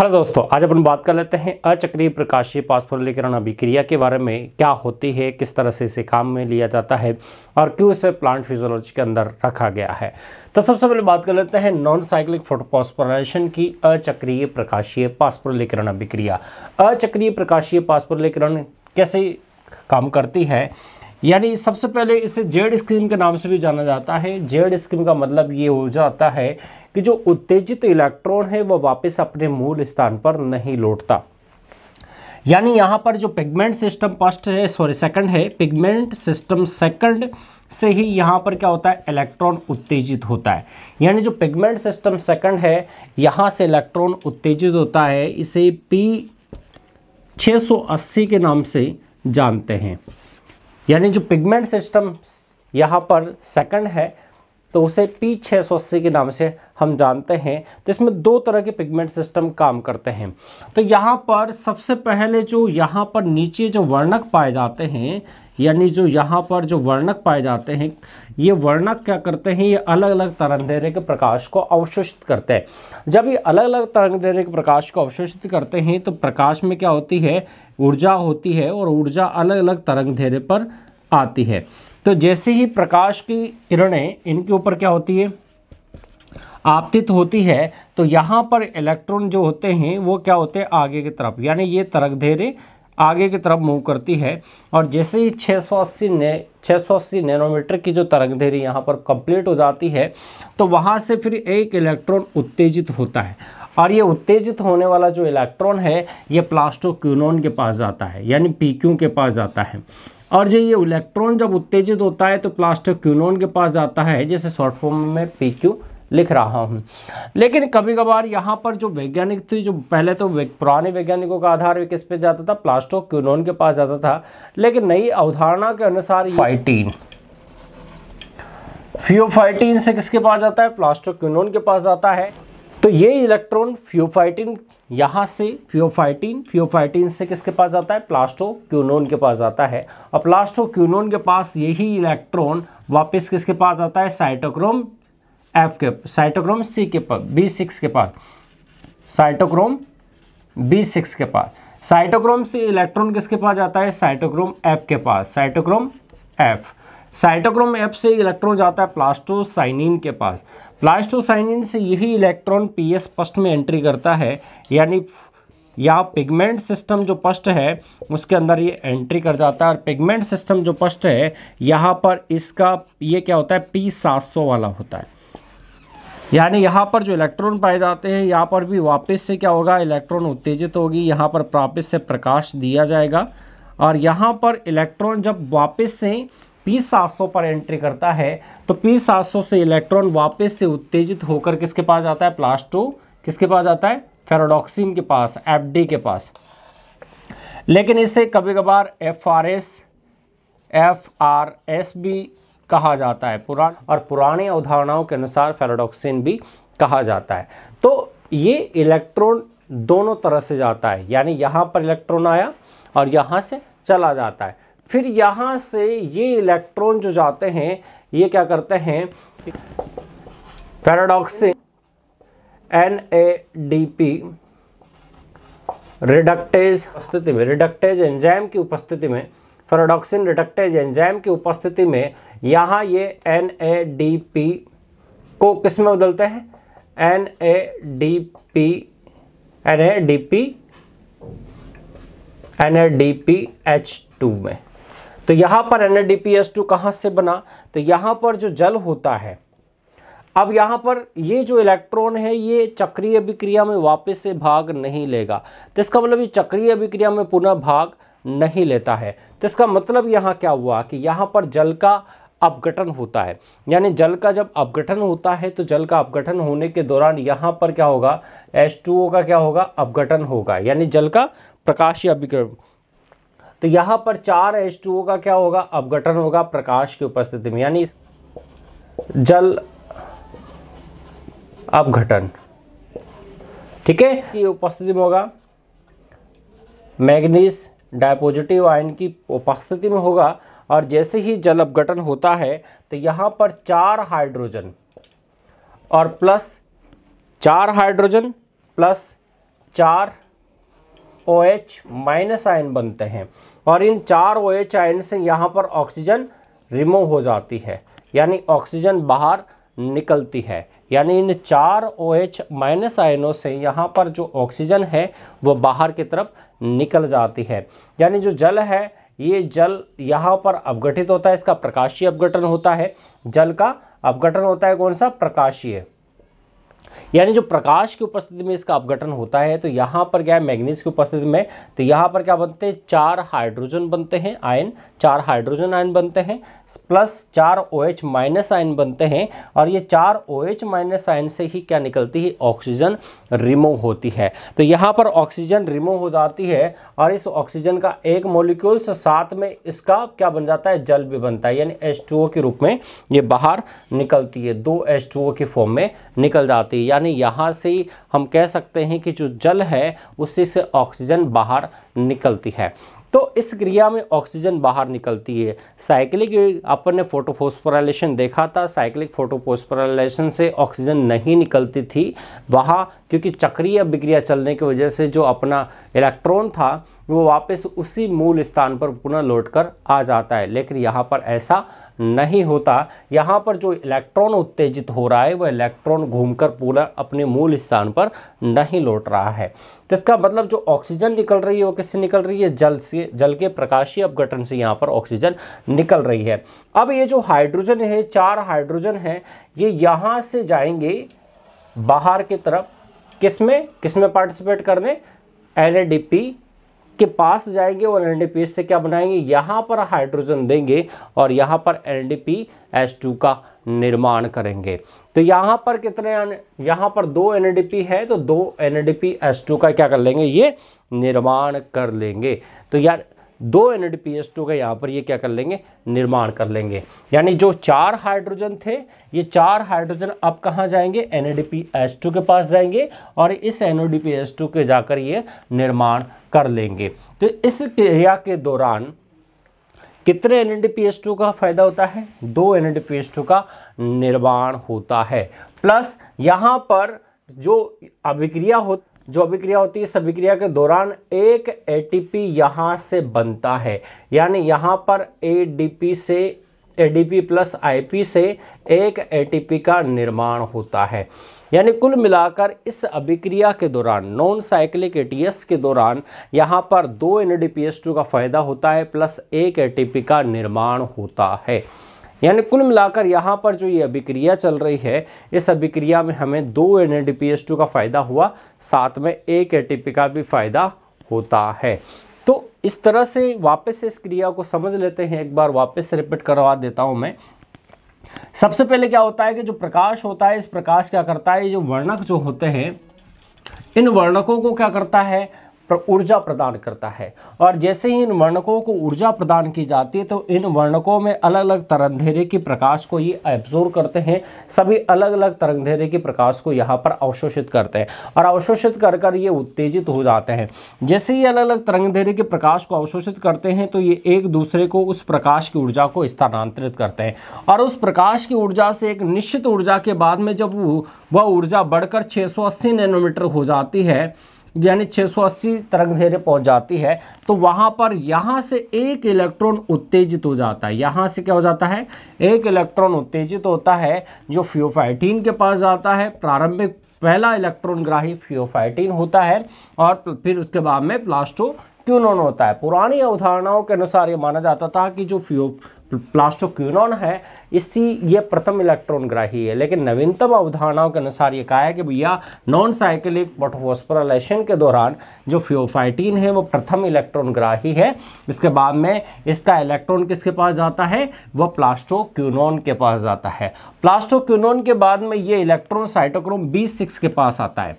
hello दोस्तों आज अपन बात कर लेते हैं अचक्रीय प्रकाशीय पास्फोरिलीकरण अभिक्रिया के बारे में क्या होती है किस तरह से इसे काम में लिया जाता है और क्यों इसे प्लांट फिजियोलॉजी के अंदर रखा गया है तो सबसे पहले बात कर लेते हैं नॉन साइक्लिक फोटोपॉस्पोरेशन की अचक्रीय प्रकाशीय पास्फोरिलीकरण अभिक्रिया अचक्रीय प्रकाशीय पास्फोरिलीकरण कैसे काम करती है यानी सबसे पहले इसे जेड स्कीम के नाम से भी जाना जाता है जेड स्कीम का मतलब ये हो जाता है कि जो उत्तेजित इलेक्ट्रॉन है वह वापस अपने मूल स्थान पर नहीं लौटता यानी यहाँ पर जो पिगमेंट सिस्टम फर्स्ट है सॉरी सेकंड है पिगमेंट सिस्टम सेकंड से ही यहाँ पर क्या होता है इलेक्ट्रॉन उत्तेजित होता है यानी जो पिगमेंट सिस्टम सेकंड है यहाँ से इलेक्ट्रॉन उत्तेजित होता है इसे पी 680 के नाम से जानते हैं यानी जो पिगमेंट सिस्टम यहाँ पर सेकंड है तो उसे पी छः सौ अस्सी के नाम से हम जानते हैं तो इसमें दो तरह के पिगमेंट सिस्टम काम करते हैं तो यहाँ पर सबसे पहले जो यहाँ पर नीचे जो वर्णक पाए जाते हैं यानी जो यहाँ पर जो वर्णक पाए जाते हैं ये वर्णक क्या करते हैं ये अलग अलग तरंगधेरे के प्रकाश को अवशोषित करते हैं जब ये अलग अलग तरंगधेरे के प्रकाश को अवशोषित करते हैं तो प्रकाश में क्या होती है ऊर्जा होती है और ऊर्जा अलग अलग तरंगधेरे पर आती है तो जैसे ही प्रकाश की किरणें इनके ऊपर क्या होती है आपतित होती है तो यहाँ पर इलेक्ट्रॉन जो होते हैं वो क्या होते हैं आगे की तरफ यानी ये तरक धेरे आगे की तरफ मूव करती है और जैसे ही 680 ने 680 नैनोमीटर की जो तरंग धेरी यहाँ पर कंप्लीट हो जाती है तो वहाँ से फिर एक इलेक्ट्रॉन उत्तेजित होता है और ये उत्तेजित होने वाला जो इलेक्ट्रॉन है ये प्लास्टोक्यूनोन के पास जाता है यानी पी के पास जाता है और जो ये इलेक्ट्रॉन जब उत्तेजित होता है तो प्लास्टोक्यूनोन के पास जाता है जैसे शॉर्ट फॉर्म में पी लिख रहा हूँ लेकिन कभी कभार यहाँ पर जो वैज्ञानिक थी जो पहले तो पुराने वैज्ञानिकों का आधार किस पे जाता था प्लास्टोक्यूनोन के पास जाता था लेकिन नई अवधारणा के अनुसार फाइटीन फियोफाइटीन से किसके पास जाता है प्लास्टोक्यूनोन के पास जाता है तो ये इलेक्ट्रॉन फ्योफाइटिन यहाँ से फ्योफाइटिन फ्योफाइटिन से किसके पास जाता है प्लास्टो क्यूनोन के पास जाता है और प्लास्टो क्यूनोन के पास यही इलेक्ट्रॉन वापस किसके पास जाता है साइटोक्रोम एफ के साइटोक्रोम सी के पास बी सिक्स के पास साइटोक्रोम बी सिक्स के पास साइटोक्रोम से इलेक्ट्रॉन किसके पास जाता है साइटोक्रोम एफ के पास साइटोक्रोम एफ साइटोक्रोम एफ से इलेक्ट्रॉन जाता है प्लास्टोसाइनिन के पास प्लास्टोसाइनिन से यही इलेक्ट्रॉन पीएस पस्ट में एंट्री करता है यानी या पिगमेंट सिस्टम जो पस्ट है उसके अंदर ये एंट्री कर जाता है और पिगमेंट सिस्टम जो पस्ट है यहाँ पर इसका ये क्या होता है पी सात सौ वाला होता है यानी यहाँ पर जो इलेक्ट्रॉन पाए जाते हैं यहाँ पर भी वापस से क्या होगा इलेक्ट्रॉन उत्तेजित होगी यहाँ पर वापस से प्रकाश दिया जाएगा और यहाँ पर इलेक्ट्रॉन जब वापस से पी 700 पर एंट्री करता है तो पी 700 से इलेक्ट्रॉन वापस से उत्तेजित होकर किसके पास जाता है प्लास्टो किसके पास जाता है फेरोडॉक्सिन के पास एफ के पास लेकिन इसे कभी कभार F R S F R S भी कहा जाता है पुरान और पुराने अवधारणाओं के अनुसार फेरोडॉक्सिन भी कहा जाता है तो ये इलेक्ट्रॉन दोनों तरह से जाता है यानी यहाँ पर इलेक्ट्रॉन आया और यहाँ से चला जाता है फिर यहाँ से ये इलेक्ट्रॉन जो जाते हैं ये क्या करते हैं ferredoxin N A D P reductase उपस्थिति में रिडक्टेज एंजाइम की उपस्थिति में फेराडॉक्सिन रिडक्टेज एंजाइम की उपस्थिति में यहाँ ये एन ए डी पी को किस में बदलते हैं N A D P N A D P N A D P H two में तो यहाँ पर एन टू कहां से बना तो यहां पर जो जल होता है अब यहां पर ये जो इलेक्ट्रॉन है ये चक्रीय अभिक्रिया में वापस से भाग नहीं लेगा तो इसका मतलब ये चक्रीय अभिक्रिया में पुनः भाग नहीं लेता है तो इसका मतलब यहाँ क्या हुआ कि यहां पर जल का अपघटन होता है यानी जल का जब अपघटन होता है तो जल का अपघटन होने के दौरान यहां पर क्या होगा एच का क्या होगा अपघटन होगा यानी जल का प्रकाशीय अभिक्रम तो यहां पर चार एच टू ओ का क्या होगा अपघटन होगा प्रकाश की उपस्थिति में यानी जल अपघटन ठीक है ये उपस्थिति में होगा मैग्नीज डायपोजिटिव आयन की उपस्थिति में होगा और जैसे ही जल अपघटन होता है तो यहां पर चार हाइड्रोजन और प्लस चार हाइड्रोजन प्लस चार ओ एच माइनस आयन बनते हैं और इन चार ओ एच आयन से यहाँ पर ऑक्सीजन रिमूव हो जाती है यानी ऑक्सीजन बाहर निकलती है यानी इन चार ओ एच माइनस आयनों से यहाँ पर जो ऑक्सीजन है वो बाहर की तरफ निकल जाती है यानी जो जल है ये जल यहाँ पर अवगठित होता है इसका प्रकाशीय अवघटन होता है जल का अवघटन होता है कौन सा प्रकाशीय यानी जो प्रकाश की उपस्थिति में इसका अपघटन होता है तो यहाँ पर क्या है मैग्नीज की उपस्थिति में तो यहाँ पर क्या बनते हैं चार हाइड्रोजन बनते हैं आयन चार हाइड्रोजन आयन बनते हैं प्लस चार ओ एच माइनस आयन बनते हैं और ये चार ओ एच माइनस आयन से ही क्या निकलती है ऑक्सीजन रिमूव होती है तो यहाँ पर ऑक्सीजन रिमूव हो जाती है और इस ऑक्सीजन का एक मोलिक्यूल साथ में इसका क्या बन जाता है जल भी बनता है यानी एच के रूप में ये बाहर निकलती है दो एच के फॉर्म में निकल जाती है यानी यहाँ से हम कह सकते हैं कि जो जल है उसी से ऑक्सीजन बाहर निकलती है तो इस क्रिया में ऑक्सीजन बाहर निकलती है साइक्लिक अपन ने फोटोफोस्फोराइलेशन देखा था साइक्लिक फोटोफोस्फोराइलेशन से ऑक्सीजन नहीं निकलती थी वहाँ क्योंकि चक्रीय विक्रिया चलने की वजह से जो अपना इलेक्ट्रॉन था वो वापस उसी मूल स्थान पर पुनः लौट कर आ जाता है लेकिन यहाँ पर ऐसा नहीं होता यहाँ पर जो इलेक्ट्रॉन उत्तेजित हो रहा है वह इलेक्ट्रॉन घूमकर पूरा अपने मूल स्थान पर नहीं लौट रहा है तो इसका मतलब जो ऑक्सीजन निकल रही है वो किससे निकल रही है जल से जल के प्रकाशीय अपघटन से यहाँ पर ऑक्सीजन निकल रही है अब ये जो हाइड्रोजन है चार हाइड्रोजन है ये यहाँ से जाएंगे बाहर की तरफ किस में किस में पार्टिसिपेट करने एन के पास जाएंगे और एन से क्या बनाएंगे यहाँ पर हाइड्रोजन देंगे और यहाँ पर एन का निर्माण करेंगे तो यहाँ पर कितने यहाँ पर दो एन है तो दो एन का क्या कर लेंगे ये निर्माण कर लेंगे तो यार दो एन टू का यहाँ पर ये क्या कर लेंगे निर्माण कर लेंगे यानी जो चार हाइड्रोजन थे ये चार हाइड्रोजन अब कहाँ जाएंगे एन टू के पास जाएंगे और इस एन टू के जाकर ये निर्माण कर लेंगे तो इस क्रिया के दौरान कितने एन टू का फायदा होता है दो एन टू का निर्माण होता है प्लस यहाँ पर जो अभिक्रिया होती जो अभिक्रिया होती है इस अभिक्रिया के दौरान एक एटीपी यहाँ से बनता है यानी यहाँ पर एडीपी से एडीपी प्लस आईपी से एक एटीपी का निर्माण होता है यानी कुल मिलाकर इस अभिक्रिया के दौरान नॉन साइक्लिक एटीएस के दौरान यहाँ पर दो एन का फ़ायदा होता है प्लस एक एटीपी का निर्माण होता है यानी कुल मिलाकर यहाँ पर जो ये अभिक्रिया चल रही है इस अभिक्रिया में हमें दो एन का फ़ायदा हुआ साथ में एक ए का भी फ़ायदा होता है तो इस तरह से वापस से इस क्रिया को समझ लेते हैं एक बार वापस से रिपीट करवा देता हूं मैं सबसे पहले क्या होता है कि जो प्रकाश होता है इस प्रकाश क्या करता है ये जो वर्णक जो होते हैं इन वर्णकों को क्या करता है ऊर्जा प्रदान करता है और जैसे ही इन वर्णकों को ऊर्जा प्रदान की जाती है तो इन वर्णकों में अलग अलग तरंगधेरे के प्रकाश को ये एब्जोर्व करते हैं सभी अलग अलग तरंगधेरे के प्रकाश को यहाँ पर अवशोषित करते हैं और अवशोषित कर कर ये उत्तेजित हो जाते हैं जैसे ही अलग अलग तरंगधेरे के प्रकाश को अवशोषित करते हैं तो ये एक दूसरे को उस प्रकाश की ऊर्जा को स्थानांतरित करते हैं और उस प्रकाश की ऊर्जा से एक निश्चित ऊर्जा के बाद में जब वह ऊर्जा बढ़कर अस्सी नैनोमीटर हो जाती है यानी 680 तरंग धैर्य पहुंच जाती है तो वहां पर यहां से एक इलेक्ट्रॉन उत्तेजित हो जाता है यहां से क्या हो जाता है एक इलेक्ट्रॉन उत्तेजित होता है जो फ्योफाइटीन के पास जाता है प्रारंभिक पहला इलेक्ट्रॉन ग्राही फ्योफाइटीन होता है और फिर उसके बाद में प्लास्टो क्यूनोन होता है पुरानी अवधारणाओं के अनुसार ये माना जाता था कि जो फ्यो प्लास्टोक्यूनॉन है इसी ये प्रथम इलेक्ट्रॉन ग्राही है लेकिन नवीनतम अवधारणाओं के अनुसार ये कहा है कि भैया नॉन साइकिलिक बोटोफॉस्फोराइलेशन के दौरान जो फ्योफाइटीन है वो प्रथम इलेक्ट्रॉन ग्राही है इसके बाद में इसका इलेक्ट्रॉन किसके पास जाता है वह क्यूनॉन के पास जाता है प्लास्टो क्यूनॉन के बाद में ये इलेक्ट्रॉन साइटोक्रोम बी के पास आता है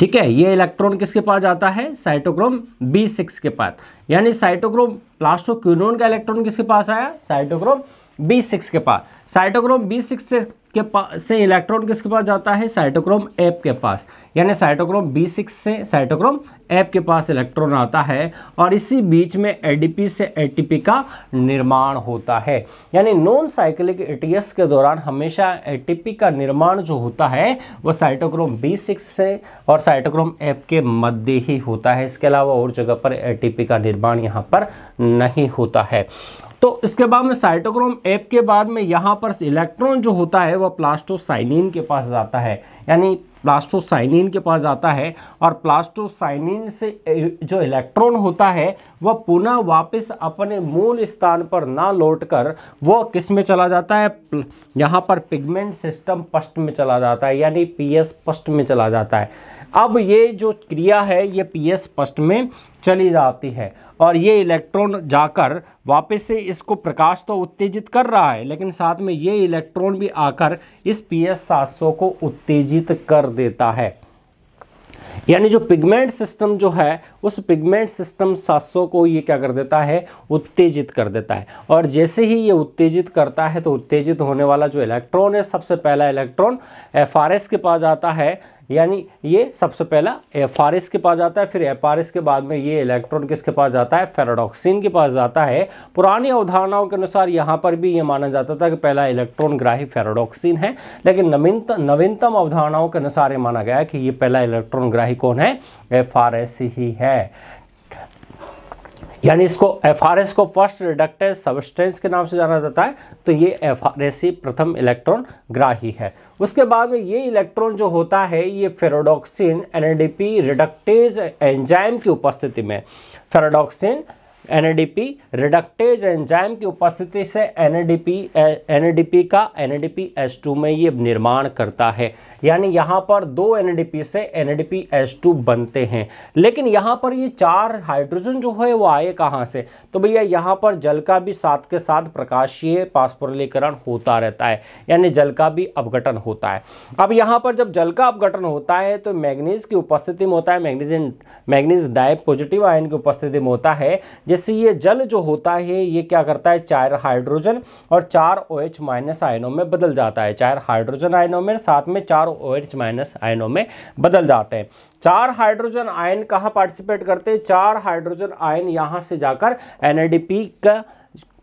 ठीक है ये इलेक्ट्रॉन किसके पास जाता है साइटोक्रोम बी सिक्स के पास यानी साइटोक्रोम प्लास्टोक्यूनोन का इलेक्ट्रॉन किसके पास आया साइटोक्रोम बी सिक्स के पास साइटोक्रोम बी सिक्स से के पास से इलेक्ट्रॉन किसके पास जाता है साइटोक्रोम एप के पास यानी साइटोक्रोम बी सिक्स से साइटोक्रोम एप के पास इलेक्ट्रॉन आता है और इसी बीच में एडीपी से एटीपी का निर्माण होता है यानी नॉन साइक्लिक एटीएस के दौरान हमेशा एटीपी का निर्माण जो होता है वो साइटोक्रोम बी सिक्स से और साइटोक्रोम एप के मध्य ही होता है इसके अलावा और जगह पर पी का निर्माण यहाँ पर नहीं होता है तो इसके बाद में साइटोक्रोम एप के बाद में यहाँ पर इलेक्ट्रॉन जो होता है वह प्लास्टोसाइनिन के पास जाता है यानी प्लास्टोसाइनिन के पास जाता है और प्लास्टोसाइनिन से जो इलेक्ट्रॉन होता है वह पुनः वापस अपने मूल स्थान पर ना लौटकर वह किस में चला जाता है यहाँ पर पिगमेंट सिस्टम पस्ट में चला जाता है यानी पीएस पस्ट में चला जाता है अब ये जो क्रिया है ये पी एस पष्ट में चली जाती है और ये इलेक्ट्रॉन जाकर वापस से इसको प्रकाश तो उत्तेजित कर रहा है लेकिन साथ में ये इलेक्ट्रॉन भी आकर इस पी एस सात सौ को उत्तेजित कर देता है यानी जो पिगमेंट सिस्टम जो है उस पिगमेंट सिस्टम सासों को ये क्या कर देता है उत्तेजित कर देता है और जैसे ही ये उत्तेजित करता है तो उत्तेजित होने वाला जो इलेक्ट्रॉन है सबसे पहला इलेक्ट्रॉन एफ के पास जाता है यानी ये सबसे पहला एफ के पास जाता है फिर एफ के बाद में ये इलेक्ट्रॉन किसके पास जाता है फेराडॉक्सिन के पास जाता है पुरानी अवधारणाओं के अनुसार यहाँ पर भी ये माना जाता था कि पहला इलेक्ट्रॉन ग्राही फेराडॉक्सिन है लेकिन नवीनतम नवीनतम अवधारणाओं के अनुसार ये माना गया है कि ये पहला इलेक्ट्रॉन ग्राही कौन है एफ ही है यानी इसको एफ को फर्स्ट रिडक्टेज सबस्टेंस के नाम से जाना जाता है तो ये एफ प्रथम इलेक्ट्रॉन ग्राही है उसके बाद में ये इलेक्ट्रॉन जो होता है ये फेरोडोक्सिन एनएडीपी रिडक्टेज एंजाइम की उपस्थिति में फेरोडोक्सिन एनएडीपी रिडक्टेज एंजाइम की उपस्थिति से एनएडीपी एनएडीपी का एनएडीपी टू में ये निर्माण करता है यानी यहाँ पर दो एनएडीपी से एनएडीपी टू बनते हैं लेकिन यहाँ पर ये चार हाइड्रोजन जो है वो आए कहाँ से तो भैया यहाँ पर जल का भी साथ के साथ प्रकाशीय पास्परलीकरण होता रहता है यानी जल का भी अपघटन होता है अब यहाँ पर जब जल का अपघटन होता है तो मैग्नीज की उपस्थिति में होता है मैग्नीज मैग्नीज डाइप पॉजिटिव आयन की उपस्थिति में होता है जिस जैसे ये जल जो होता है ये क्या करता है चार हाइड्रोजन और चार ओ एच माइनस आयनों में बदल जाता है चार हाइड्रोजन आयनों में साथ में चार ओ एच माइनस आयनों में बदल जाते हैं चार हाइड्रोजन आयन कहाँ पार्टिसिपेट करते हैं चार हाइड्रोजन आयन यहाँ से जाकर एन का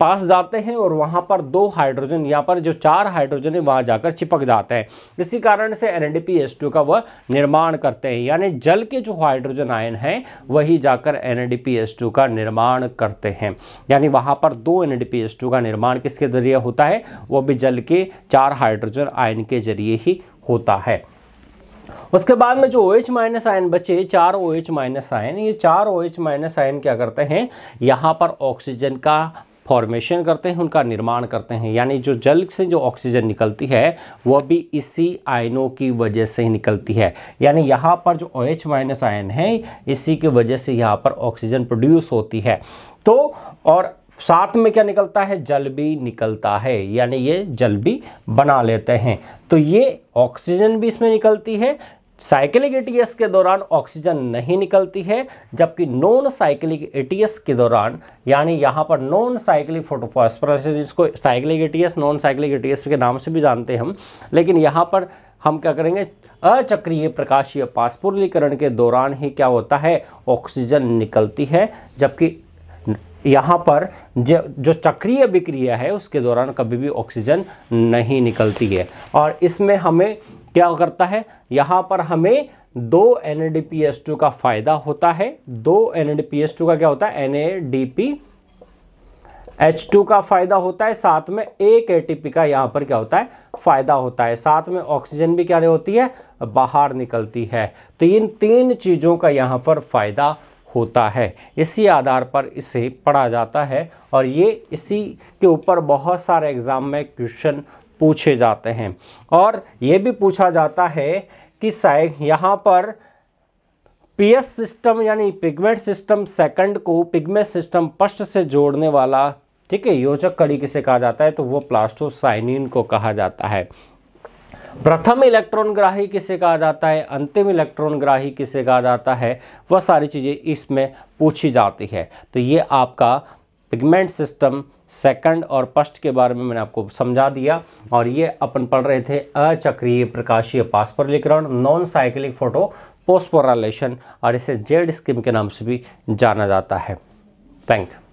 पास जाते हैं और वहाँ पर दो हाइड्रोजन यहाँ पर जो चार हाइड्रोजन है वहाँ जाकर चिपक जाते हैं इसी कारण से एन का वह निर्माण करते हैं यानी जल के जो हाइड्रोजन आयन हैं वही जाकर एन का निर्माण करते हैं यानी वहाँ पर दो एन का निर्माण किसके जरिए होता है वो भी जल के चार हाइड्रोजन आयन के जरिए ही होता है उसके बाद में जो ओ एच माइनस आयन बचे चार ओ एच माइनस आयन ये चार ओ एच माइनस आयन क्या करते हैं यहाँ पर ऑक्सीजन का फॉर्मेशन करते हैं उनका निर्माण करते हैं यानी जो जल से जो ऑक्सीजन निकलती है वह भी इसी आयनों की वजह से ही निकलती है यानी यहाँ पर जो ओ एच माइनस आयन है इसी की वजह से यहाँ पर ऑक्सीजन प्रोड्यूस होती है तो और साथ में क्या निकलता है जल भी निकलता है यानी ये जल भी बना लेते हैं तो ये ऑक्सीजन भी इसमें निकलती है साइकिलिक एटीएस के दौरान ऑक्सीजन नहीं निकलती है जबकि नॉन साइकिलिक एटीएस के दौरान यानी यहाँ पर नॉन साइकिलिक फोटोफॉस्फोरस जिसको cyclic ATS non cyclic ATS के नाम से भी जानते हैं हम लेकिन यहाँ पर हम क्या करेंगे अचक्रीय प्रकाशीय पासपुरलीकरण के दौरान ही क्या होता है ऑक्सीजन निकलती है जबकि यहाँ पर जो चक्रीय विक्रिया है उसके दौरान कभी भी ऑक्सीजन नहीं निकलती है और इसमें हमें क्या करता है यहां पर हमें दो एन का फायदा होता है दो एन का क्या होता है एन H2 का फायदा होता है साथ में एक एटीपी का यहां पर क्या होता है फायदा होता है साथ में ऑक्सीजन भी क्या होती है बाहर निकलती है तो इन तीन चीज़ों का यहां पर फायदा होता है इसी आधार पर इसे पढ़ा जाता है और ये इसी के ऊपर बहुत सारे एग्ज़ाम में क्वेश्चन पूछे जाते हैं और ये भी पूछा जाता है कि साइ यहाँ पर पीएस सिस्टम यानी पिगमेंट सिस्टम सेकंड को पिगमेंट सिस्टम फर्स्ट से जोड़ने वाला ठीक है योजक कड़ी किसे कहा जाता है तो वो प्लास्टोसाइनिन को कहा जाता है प्रथम इलेक्ट्रॉन ग्राही किसे कहा जाता है अंतिम इलेक्ट्रॉन ग्राही किसे कहा जाता है वह सारी चीज़ें इसमें पूछी जाती है तो ये आपका पिगमेंट सिस्टम सेकंड और फर्स्ट के बारे में मैंने आपको समझा दिया और ये अपन पढ़ रहे थे अचक्रीय प्रकाशीय पास्परिलीकरण नॉन साइक्लिक फोटो पोस्पोरालेशन और इसे जेड स्कीम के नाम से भी जाना जाता है थैंक यू